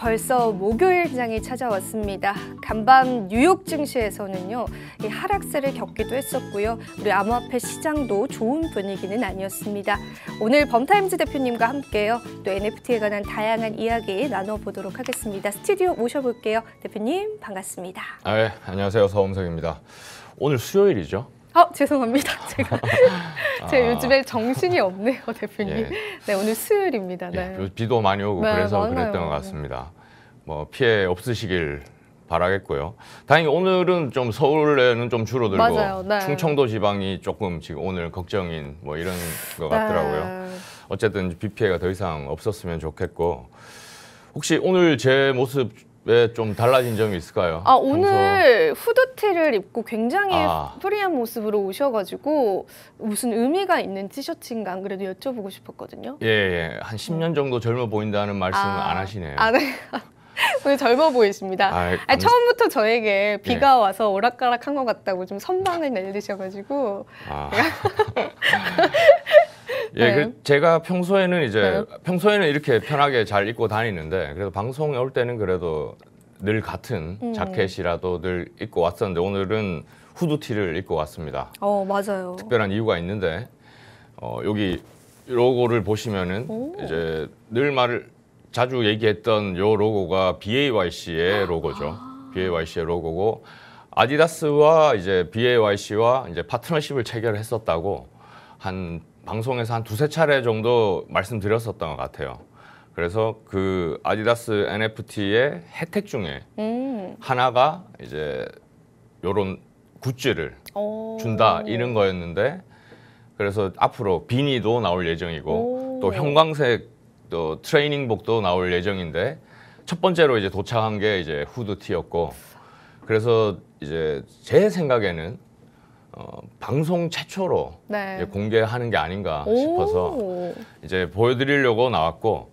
벌써 목요일장이 찾아왔습니다. 간밤 뉴욕 증시에서는요, 하락세를 겪기도 했었고요. 우리 암호화폐 시장도 좋은 분위기는 아니었습니다. 오늘 범타임즈 대표님과 함께요, 또 NFT에 관한 다양한 이야기 나눠보도록 하겠습니다. 스튜디오 모셔볼게요. 대표님, 반갑습니다. 아, 예, 안녕하세요. 서음석입니다. 오늘 수요일이죠. 어, 죄송합니다. 제가 제가 아. 요즘에 정신이 없네요, 대표님. 예. 네 오늘 수요일입니다. 예, 네. 비도 많이 오고 네, 그래서 많아요. 그랬던 것 네. 같습니다. 뭐 피해 없으시길 바라겠고요. 다행히 오늘은 좀 서울에는 좀 줄어들고 네. 충청도 지방이 조금 지금 오늘 걱정인 뭐 이런 것 네. 같더라고요. 어쨌든 비 피해가 더 이상 없었으면 좋겠고 혹시 오늘 제 모습 왜좀 달라진 점이 있을까요? 아 오늘 평소... 후드티를 입고 굉장히 아. 프리한 모습으로 오셔가지고 무슨 의미가 있는 티셔츠인가 안 그래도 여쭤보고 싶었거든요. 예, 예. 한 10년 음. 정도 젊어 보인다는 말씀은 아. 안 하시네요. 아 네. 오늘 젊어 보이십니다. 아, 감... 처음부터 저에게 비가 네. 와서 오락가락한 것 같다고 좀 선방을 내리셔가지고 아... 예, 그 네. 제가 평소에는 이제 네. 평소에는 이렇게 편하게 잘 입고 다니는데 그래도 방송에 올 때는 그래도 늘 같은 음. 자켓이라도 늘 입고 왔었는데 오늘은 후드티를 입고 왔습니다. 어 맞아요. 특별한 이유가 있는데 어, 여기 로고를 보시면은 오. 이제 늘 말을 자주 얘기했던 요 로고가 BAYC의 아. 로고죠. BAYC의 로고고 아디다스와 이제 BAYC와 이제 파트너십을 체결했었다고 한 방송에서 한 두세 차례 정도 말씀드렸었던 것 같아요. 그래서 그 아디다스 NFT의 혜택 중에 음. 하나가 이제 요런 굿즈를 오. 준다 이런 거였는데 그래서 앞으로 비니도 나올 예정이고 오. 또 형광색 또 트레이닝복도 나올 예정인데 첫 번째로 이제 도착한 게 이제 후드티였고 그래서 이제 제 생각에는 어, 방송 최초로 네. 공개하는 게 아닌가 싶어서 이제 보여드리려고 나왔고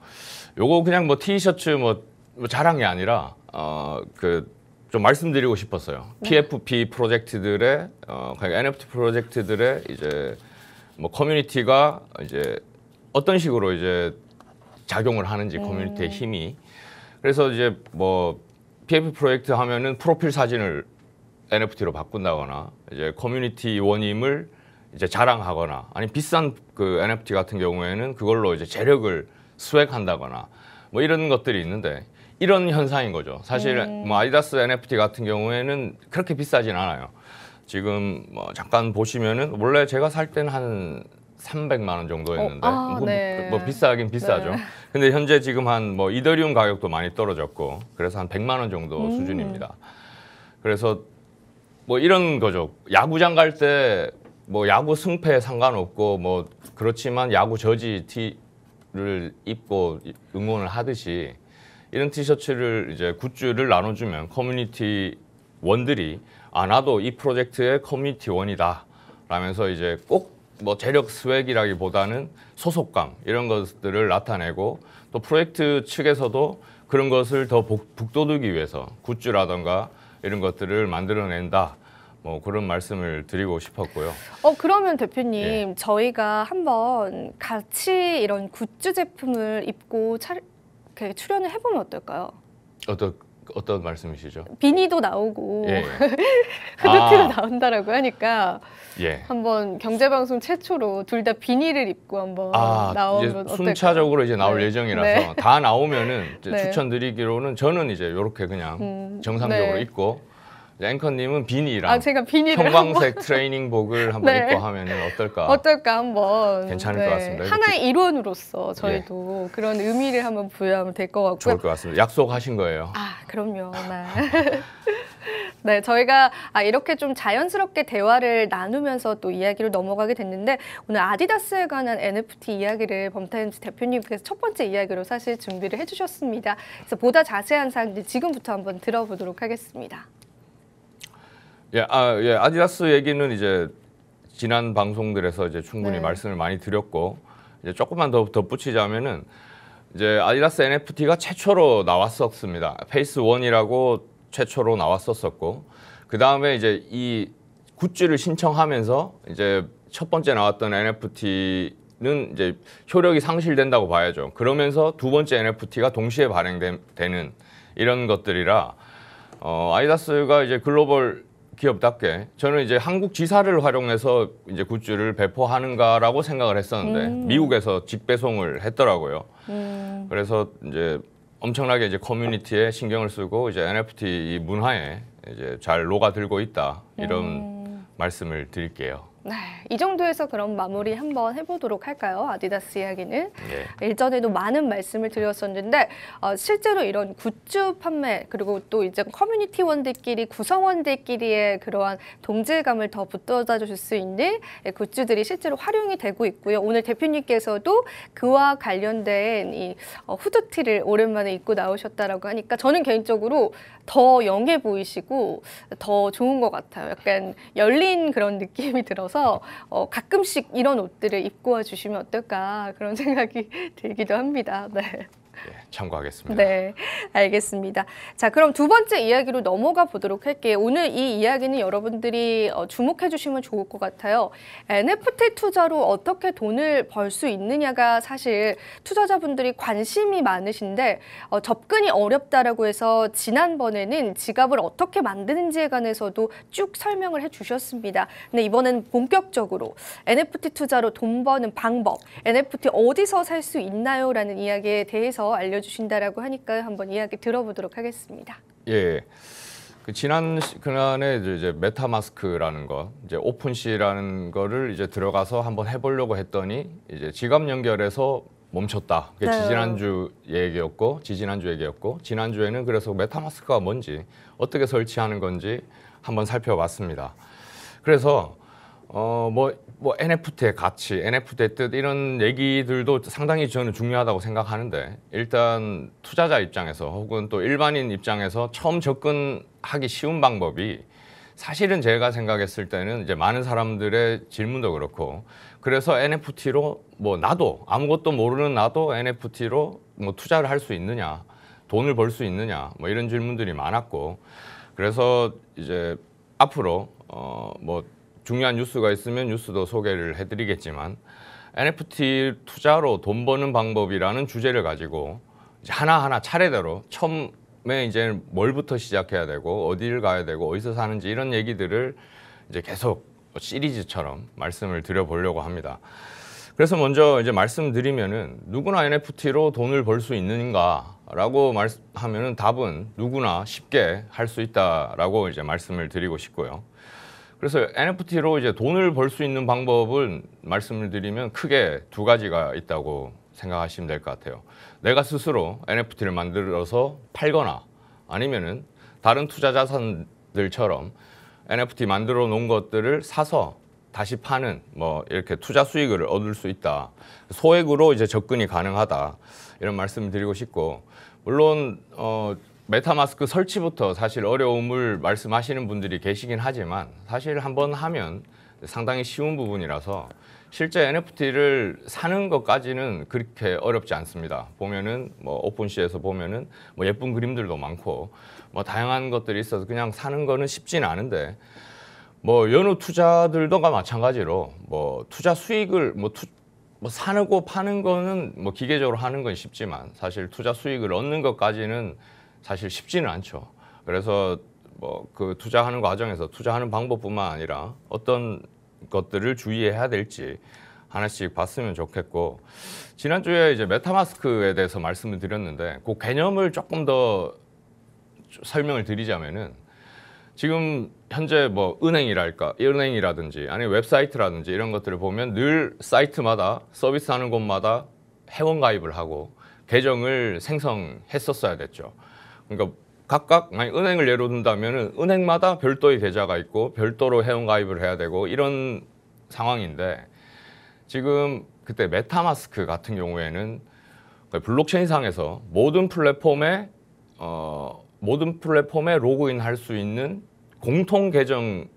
요거 그냥 뭐 티셔츠 뭐, 뭐 자랑이 아니라 어, 그좀 말씀드리고 싶었어요. 네. PFP 프로젝트들의 어, 그니까 NFT 프로젝트들의 이제 뭐 커뮤니티가 이제 어떤 식으로 이제 작용을 하는지 음. 커뮤니티의 힘이 그래서 이제 뭐 PFP 프로젝트 하면은 프로필 사진을 NFT로 바꾼다거나 이제 커뮤니티 원임을 이제 자랑하거나 아니 비싼 그 NFT 같은 경우에는 그걸로 이제 재력을 수획한다거나뭐 이런 것들이 있는데 이런 현상인 거죠. 사실 음. 뭐 아디다스 NFT 같은 경우에는 그렇게 비싸진 않아요. 지금 뭐 잠깐 보시면은 원래 제가 살 때는 한 300만 원 정도였는데 어, 아, 뭐, 뭐, 네. 뭐, 비싸긴 비싸죠. 네. 근데 현재 지금 한 뭐 이더리움 가격도 많이 떨어졌고 그래서 한 100만 원 정도 음. 수준입니다. 그래서 뭐 이런 거죠. 야구장 갈 때 뭐 야구 승패 에 상관없고 뭐 그렇지만 야구 저지 티를 입고 응원을 하듯이 이런 티셔츠를 이제 굿즈를 나눠주면 커뮤니티 원들이 아 나도 이 프로젝트의 커뮤니티 원이다 라면서 이제 꼭 뭐 재력 스웩이라기보다는 소속감 이런 것들을 나타내고 또 프로젝트 측에서도 그런 것을 더 북돋우기 위해서 굿즈라던가 이런 것들을 만들어낸다. 뭐 그런 말씀을 드리고 싶었고요. 어 그러면 대표님 예. 저희가 한번 같이 이런 굿즈 제품을 입고 차, 출연을 해보면 어떨까요? 어떤 어떤 말씀이시죠? 비니도 나오고 예. 후드티도 아. 나온다라고 하니까 예. 한번 경제방송 최초로 둘 다 비니를 입고 한번 아, 나오면 어떨 순차적으로 이제 나올 네. 예정이라서 네. 다 나오면은 네. 추천드리기로는 저는 이제 이렇게 그냥 음, 정상적으로 네. 입고 랭커님은 비니랑 아, 제가 형광색 한번... 트레이닝복을 한번 네. 입고 하면 어떨까? 어떨까 한번 괜찮을 네. 것 같습니다. 하나의 이렇게... 일원으로서 예. 저희도 예. 그런 의미를 한번 부여하면 될 것같고 좋을 것 같습니다. 약속하신 거예요. 아 그럼요. 네. 네, 저희가 아, 이렇게 좀 자연스럽게 대화를 나누면서 또이야기를 넘어가게 됐는데 오늘 아디다스에 관한 NFT 이야기를 범타임즈 대표님께서 첫 번째 이야기로 사실 준비를 해주셨습니다. 그래서 보다 자세한 사항 지금부터 한번 들어보도록 하겠습니다. 예, 아, 예, 아디다스 얘기는 이제 지난 방송들에서 이제 충분히 네. 말씀을 많이 드렸고 이제 조금만 더 덧붙이자면은 이제 아디다스 NFT가 최초로 나왔었습니다. 페이스 원이라고 최초로 나왔었었고 그 다음에 이제 이 굿즈를 신청하면서 이제 첫 번째 나왔던 NFT는 이제 효력이 상실된다고 봐야죠. 그러면서 두 번째 NFT가 동시에 발행되는 이런 것들이라 어, 아디다스가 이제 글로벌 기업답게 저는 이제 한국 지사를 활용해서 이제 굿즈를 배포하는가라고 생각을 했었는데 음. 미국에서 직배송을 했더라고요. 음. 그래서 이제 엄청나게 이제 커뮤니티에 신경을 쓰고 이제 NFT 문화에 이제 잘 녹아들고 있다 이런 음. 말씀을 드릴게요. 네, 이 정도에서 그럼 마무리 한번 해보도록 할까요? 아디다스 이야기는 네. 일전에도 많은 말씀을 드렸었는데 어, 실제로 이런 굿즈 판매 그리고 또 이제 커뮤니티원들끼리 구성원들끼리의 그러한 동질감을 더 붙들어다 줄 수 있는 예, 굿즈들이 실제로 활용이 되고 있고요. 오늘 대표님께서도 그와 관련된 이 어, 후드티를 오랜만에 입고 나오셨다라고 하니까 저는 개인적으로 더 영해 보이시고 더 좋은 것 같아요. 약간 열린 그런 느낌이 들어서. 오서 어, 가끔씩 이런 옷들을 입고 와 주시면 어떨까 그런 생각이 들기도 합니다. 네. 예, 참고하겠습니다. 네, 알겠습니다. 자, 그럼 두 번째 이야기로 넘어가 보도록 할게요. 오늘 이 이야기는 여러분들이 어, 주목해 주시면 좋을 것 같아요. NFT 투자로 어떻게 돈을 벌 수 있느냐가 사실 투자자분들이 관심이 많으신데 어, 접근이 어렵다라고 해서 지난번에는 지갑을 어떻게 만드는지에 관해서도 쭉 설명을 해 주셨습니다. 근데 이번에 본격적으로 NFT 투자로 돈 버는 방법, NFT 어디서 살 수 있나요라는 이야기에 대해서 알려주신다라고 하니까 한번 이야기 들어보도록 하겠습니다. 예. 그 지난 그간에 이제 메타마스크라는 거, 이제 오픈시라는 거를 이제 들어가서 한번 해보려고 했더니 이제 지갑 연결해서 멈췄다. 그게 네. 지난주 얘기였고, 지난주 얘기였고, 지난주에는 그래서 메타마스크가 뭔지, 어떻게 설치하는 건지 한번 살펴봤습니다. 그래서 어, 뭐, 뭐, NFT의 가치, NFT의 뜻, 이런 얘기들도 상당히 저는 중요하다고 생각하는데, 일단 투자자 입장에서 혹은 또 일반인 입장에서 처음 접근하기 쉬운 방법이 사실은 제가 생각했을 때는 이제 많은 사람들의 질문도 그렇고, 그래서 NFT로 뭐 나도, 아무것도 모르는 나도 NFT로 뭐 투자를 할 수 있느냐, 돈을 벌 수 있느냐, 뭐 이런 질문들이 많았고, 그래서 이제 앞으로, 어, 뭐, 중요한 뉴스가 있으면 뉴스도 소개를 해드리겠지만 NFT 투자로 돈 버는 방법이라는 주제를 가지고 하나하나 차례대로 처음에 이제 뭘부터 시작해야 되고 어디를 가야 되고 어디서 사는지 이런 얘기들을 이제 계속 시리즈처럼 말씀을 드려보려고 합니다. 그래서 먼저 이제 말씀드리면은 누구나 NFT로 돈을 벌 수 있는가라고 말하면은 답은 누구나 쉽게 할 수 있다라고 이제 말씀을 드리고 싶고요. 그래서 NFT로 이제 돈을 벌 수 있는 방법은 말씀을 드리면 크게 두 가지가 있다고 생각하시면 될 것 같아요. 내가 스스로 NFT를 만들어서 팔거나 아니면은 다른 투자 자산들처럼 NFT 만들어 놓은 것들을 사서 다시 파는 뭐 이렇게 투자 수익을 얻을 수 있다. 소액으로 이제 접근이 가능하다. 이런 말씀을 드리고 싶고 물론 어 메타마스크 설치부터 사실 어려움을 말씀하시는 분들이 계시긴 하지만 사실 한번 하면 상당히 쉬운 부분이라서 실제 NFT를 사는 것까지는 그렇게 어렵지 않습니다. 보면은 뭐 오픈시에서 보면은 뭐 예쁜 그림들도 많고 뭐 다양한 것들이 있어서 그냥 사는 거는 쉽지는 않은데 뭐 연우 투자들도가 마찬가지로 뭐 투자 수익을 뭐 투, 뭐 사고 파는 거는 뭐 기계적으로 하는 건 쉽지만 사실 투자 수익을 얻는 것까지는 사실 쉽지는 않죠. 그래서 뭐 그 투자하는 과정에서 투자하는 방법뿐만 아니라 어떤 것들을 주의해야 될지 하나씩 봤으면 좋겠고 지난주에 이제 메타마스크에 대해서 말씀을 드렸는데 그 개념을 조금 더 설명을 드리자면은 지금 현재 뭐 은행이랄까 은행이라든지 아니면 웹사이트라든지 이런 것들을 보면 늘 사이트마다 서비스하는 곳마다 회원 가입을 하고 계정을 생성했었어야 됐죠. 그러니까 각각 만약 은행을 예로 든다면은 은행마다 별도의 계좌가 있고 별도로 회원가입을 해야 되고 이런 상황인데 지금 그때 메타마스크 같은 경우에는 그러니까 블록체인상에서 모든 플랫폼에 어, 모든 플랫폼에 로그인할 수 있는 공통 계정을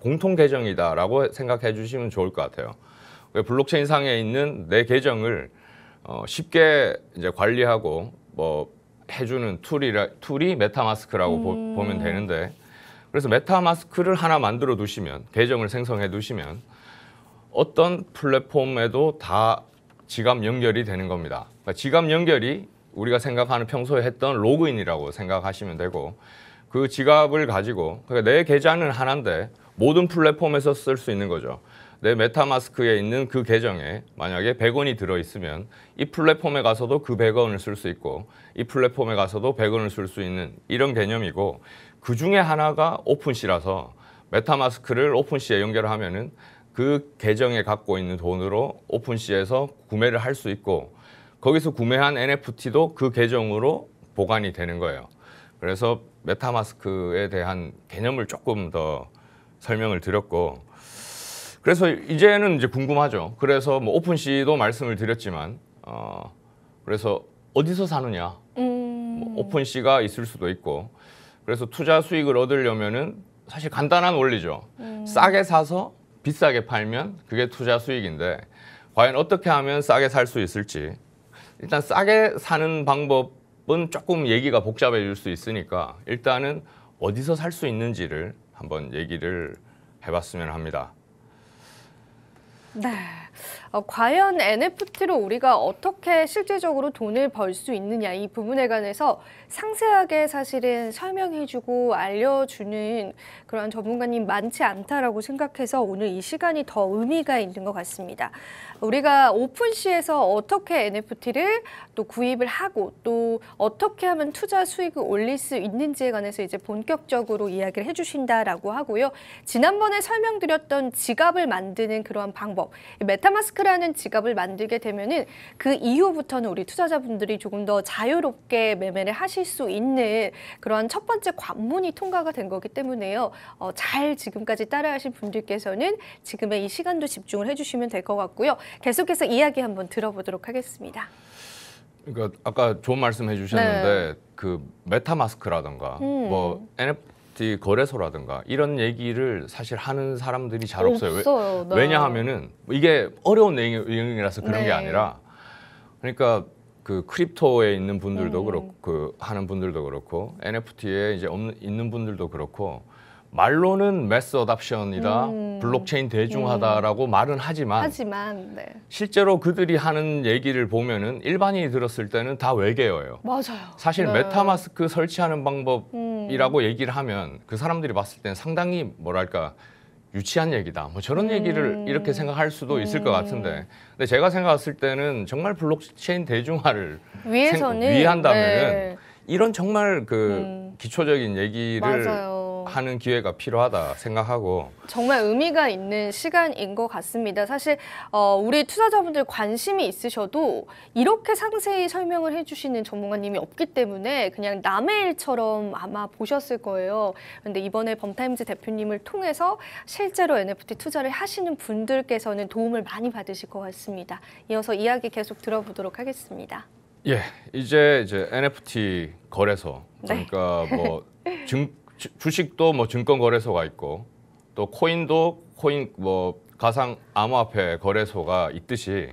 공통 계정이다라고 생각해 주시면 좋을 것 같아요. 블록체인상에 있는 내 계정을 어, 쉽게 이제 관리하고 뭐 해주는 툴이라, 툴이 메타마스크라고 음. 보, 면 되는데 그래서 메타마스크를 하나 만들어 두시면 계정을 생성해 두시면 어떤 플랫폼에도 다 지갑 연결이 되는 겁니다. 그러니까 지갑 연결이 우리가 생각하는 평소에 했던 로그인이라고 생각하시면 되고 그 지갑을 가지고 그러니까 내 계좌는 하나인데 모든 플랫폼에서 쓸 수 있는 거죠. 내 메타마스크에 있는 그 계정에 만약에 100원이 들어있으면 이 플랫폼에 가서도 그 100원을 쓸 수 있고 이 플랫폼에 가서도 100원을 쓸 수 있는 이런 개념이고 그 중에 하나가 오픈시라서 메타마스크를 오픈시에 연결하면 은그 계정에 갖고 있는 돈으로 오픈시에서 구매를 할 수 있고 거기서 구매한 NFT도 그 계정으로 보관이 되는 거예요. 그래서 메타마스크에 대한 개념을 조금 더 설명을 드렸고 그래서 이제는 이제 궁금하죠. 그래서 뭐 오픈 씨도 말씀을 드렸지만 어 그래서 어디서 사느냐. 뭐 음. 뭐 오픈 씨가 있을 수도 있고. 그래서 투자 수익을 얻으려면은 사실 간단한 원리죠. 음. 싸게 사서 비싸게 팔면 그게 투자 수익인데 과연 어떻게 하면 싸게 살 수 있을지 일단 싸게 사는 방법은 조금 얘기가 복잡해질 수 있으니까 일단은 어디서 살 수 있는지를 한번 얘기를 해봤으면 합니다. Да. 어, 과연 NFT로 우리가 어떻게 실질적으로 돈을 벌 수 있느냐 이 부분에 관해서 상세하게 사실은 설명해주고 알려주는 그런 전문가님 많지 않다라고 생각해서 오늘 이 시간이 더 의미가 있는 것 같습니다. 우리가 오픈시에서 어떻게 NFT를 또 구입을 하고 또 어떻게 하면 투자 수익을 올릴 수 있는지에 관해서 이제 본격적으로 이야기를 해주신다라고 하고요. 지난번에 설명드렸던 지갑을 만드는 그러한 방법, 메타 타마스크라는 지갑을 만들게 되면은 그 이후부터는 우리 투자자분들이 조금 더 자유롭게 매매를 하실 수 있는 그러한첫 번째 관문이 통과가 된 거기 때문에요. 어, 잘 지금까지 따라하신 분들께서는 지금의 이 시간도 집중을 해주시면 될 것 같고요. 계속해서 이야기 한번 들어보도록 하겠습니다. 그러니까 아까 좋은 말씀 해주셨는데 네. 그메타마스크라든가 음. 뭐 NFT 아파트 거래소라든가 이런 얘기를 사실 하는 사람들이 잘 없어요. 없어요. 네. 왜, 냐하면은 이게 어려운 내용이라서 그런 네. 게 아니라 그러니까 그 크립토에 있는 분들도 음. 그렇고 그 하는 분들도 그렇고 NFT에 이제 없는, 있는 분들도 그렇고 말로는 메스 어답션이다 음. 블록체인 대중화다라고 음. 말은 하지만, 하지만 네. 실제로 그들이 하는 얘기를 보면은 일반인이 들었을 때는 다 외계어예요. 맞아요. 사실 네. 메타마스크 설치하는 방법 음. 이라고 얘기를 하면 그 사람들이 봤을 땐 상당히 뭐랄까 유치한 얘기다. 뭐 저런 음. 얘기를 이렇게 생각할 수도 있을 것 음. 같은데. 근데 제가 생각했을 때는 정말 블록체인 대중화를 위해서는 생, 위한다면은 네. 이런 정말 그 음. 기초적인 얘기를 맞아요. 하는 기회가 필요하다 생각하고 정말 의미가 있는 시간인 것 같습니다. 사실 어, 우리 투자자분들 관심이 있으셔도 이렇게 상세히 설명을 해주시는 전문가님이 없기 때문에 그냥 남의 일처럼 아마 보셨을 거예요. 그런데 이번에 범타임즈 대표님을 통해서 실제로 NFT 투자를 하시는 분들께서는 도움을 많이 받으실 것 같습니다. 이어서 이야기 계속 들어보도록 하겠습니다. 예, 이제 이제 NFT 거래소 네. 그러니까 네. 뭐 증, 주식도 뭐 증권 거래소가 있고 또 코인도 코인 뭐 가상 암호화폐 거래소가 있듯이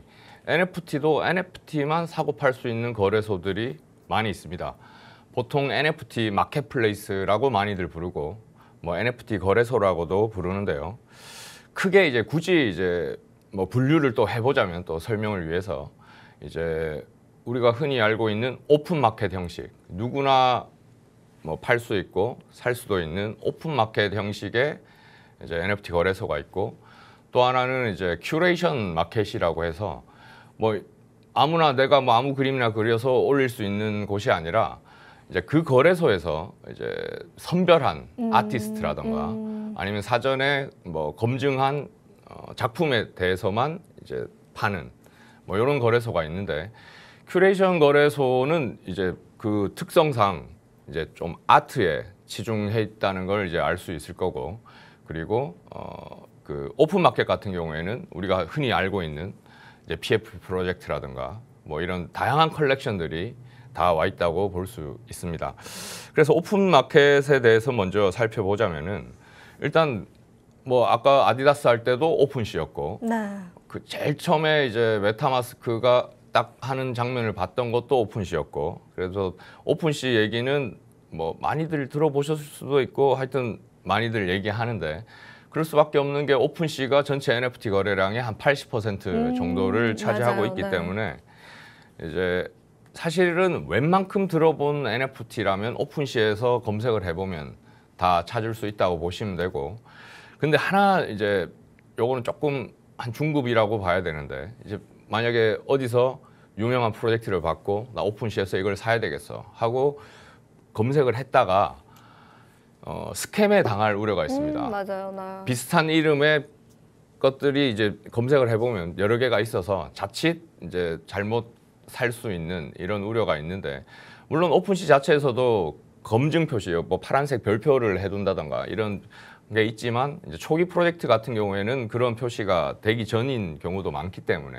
NFT도 NFT만 사고 팔 수 있는 거래소들이 많이 있습니다. 보통 NFT 마켓플레이스라고 많이들 부르고 뭐 NFT 거래소라고도 부르는데요. 크게 이제 굳이 이제 뭐 분류를 또 해보자면 또 설명을 위해서 이제 우리가 흔히 알고 있는 오픈 마켓 형식 누구나 뭐팔수 있고 살 수도 있는 오픈 마켓 형식의 이제 NFT 거래소가 있고 또 하나는 이제 큐레이션 마켓이라고 해서 뭐 아무나 내가 뭐 아무 그림이나 그려서 올릴 수 있는 곳이 아니라 이제 그 거래소에서 이제 선별한 음, 아티스트라던가 음. 아니면 사전에 뭐 검증한 어, 작품에 대해서만 이제 파는 뭐 이런 거래소가 있는데 큐레이션 거래소는 이제 그 특성상 이제 좀 아트에 치중해 있다는 걸 이제 알 수 있을 거고 그리고 어, 그 오픈 마켓 같은 경우에는 우리가 흔히 알고 있는 이제 PF 프로젝트라든가 뭐 이런 다양한 컬렉션들이 다 와 있다고 볼 수 있습니다. 그래서 오픈 마켓에 대해서 먼저 살펴보자면은 일단 뭐 아까 아디다스 할 때도 오픈시였고 네. 그 제일 처음에 이제 메타마스크가 딱 하는 장면을 봤던 것도 오픈시였고 그래서 오픈시 얘기는 뭐 많이들 들어보셨을 수도 있고 하여튼 많이들 얘기하는데 그럴 수밖에 없는 게 오픈시가 전체 NFT 거래량의 한 80% 음, 정도를 차지하고 맞아요, 있기 네. 때문에 이제 사실은 웬만큼 들어본 NFT라면 오픈시에서 검색을 해보면 다 찾을 수 있다고 보시면 되고 근데 하나 이제 요거는 조금 한 중급이라고 봐야 되는데 이제 만약에 어디서 유명한 프로젝트를 받고 나 오픈시에서 이걸 사야 되겠어 하고 검색을 했다가 어, 스캠에 당할 우려가 있습니다. 음, 맞아요, 나... 비슷한 이름의 것들이 이제 검색을 해보면 여러 개가 있어서 자칫 이제 잘못 살 수 있는 이런 우려가 있는데 물론 오픈시 자체에서도 검증 표시, 뭐 파란색 별표를 해둔다던가 이런 게 있지만 이제 초기 프로젝트 같은 경우에는 그런 표시가 되기 전인 경우도 많기 때문에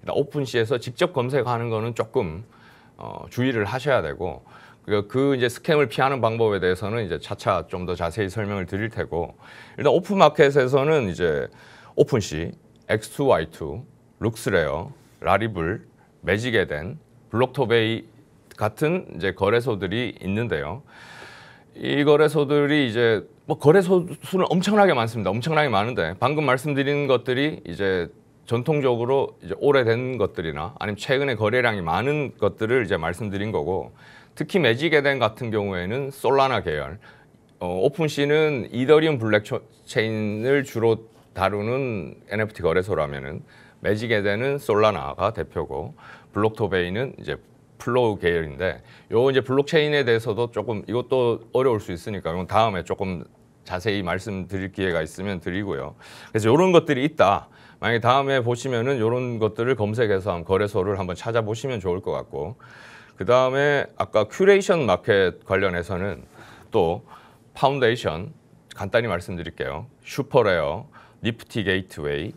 일단 오픈시에서 직접 검색하는 거는 조금 어, 주의를 하셔야 되고 그그 그 이제 스캠을 피하는 방법에 대해서는 이제 차차 좀 더 자세히 설명을 드릴 테고 일단 오픈마켓에서는 이제 오픈시, X2Y2, 룩스레어, 라리블, 매직에덴, 블록토베이 같은 이제 거래소들이 있는데요. 이 거래소들이 이제 뭐 거래소 수는 엄청나게 많습니다. 엄청나게 많은데 방금 말씀드린 것들이 이제 전통적으로 이제 오래된 것들이나 아니면 최근에 거래량이 많은 것들을 이제 말씀드린 거고 특히 매직에덴 같은 경우에는 솔라나 계열 어, 오픈시는 이더리움 블랙 체인을 주로 다루는 NFT 거래소라면은 매직에덴은 솔라나가 대표고 블록토베이는 이제 플로우 계열인데 요 이제 블록체인에 대해서도 조금 이것도 어려울 수 있으니까 이건 다음에 조금 자세히 말씀드릴 기회가 있으면 드리고요. 그래서 이런 것들이 있다. 만약에 다음에 보시면은 이런 것들을 검색해서 한번 거래소를 한번 찾아보시면 좋을 것 같고 그 다음에 아까 큐레이션 마켓 관련해서는 또 파운데이션 간단히 말씀드릴게요. 슈퍼레어, 니프티 게이트웨이,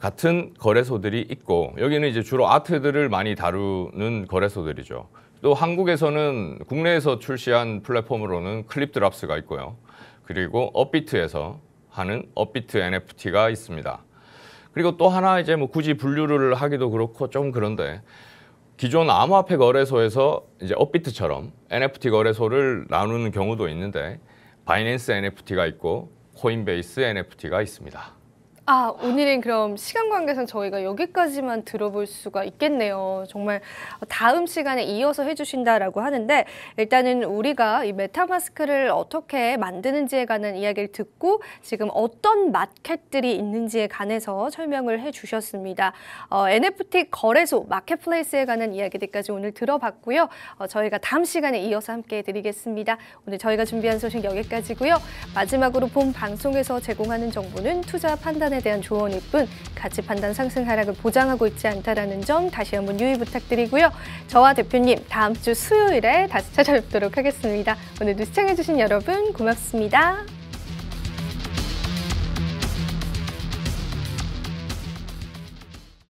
같은 거래소들이 있고 여기는 이제 주로 아트들을 많이 다루는 거래소들이죠. 또 한국에서는 국내에서 출시한 플랫폼으로는 클립드랍스가 있고요. 그리고 업비트에서 하는 업비트 NFT가 있습니다. 그리고 또 하나 이제 뭐 굳이 분류를 하기도 그렇고 좀 그런데 기존 암호화폐 거래소에서 이제 업비트처럼 NFT 거래소를 나누는 경우도 있는데 바이낸스 NFT가 있고 코인베이스 NFT가 있습니다. 아, 오늘은 그럼 시간 관계상 저희가 여기까지만 들어볼 수가 있겠네요. 정말 다음 시간에 이어서 해주신다라고 하는데 일단은 우리가 이 메타마스크를 어떻게 만드는지에 관한 이야기를 듣고 지금 어떤 마켓들이 있는지에 관해서 설명을 해주셨습니다. 어, NFT 거래소, 마켓플레이스에 관한 이야기들까지 오늘 들어봤고요. 어, 저희가 다음 시간에 이어서 함께 해드리겠습니다. 오늘 저희가 준비한 소식 여기까지고요. 마지막으로 본 방송에서 제공하는 정보는 투자 판단에 수준에 대한 조언일 뿐 가치 판단 상승 하락을 보장하고 있지 않다라는 점 다시 한번 유의 부탁드리고요. 저와 대표님 다음 주 수요일에 다시 찾아뵙도록 하겠습니다. 오늘도 시청해주신 여러분 고맙습니다.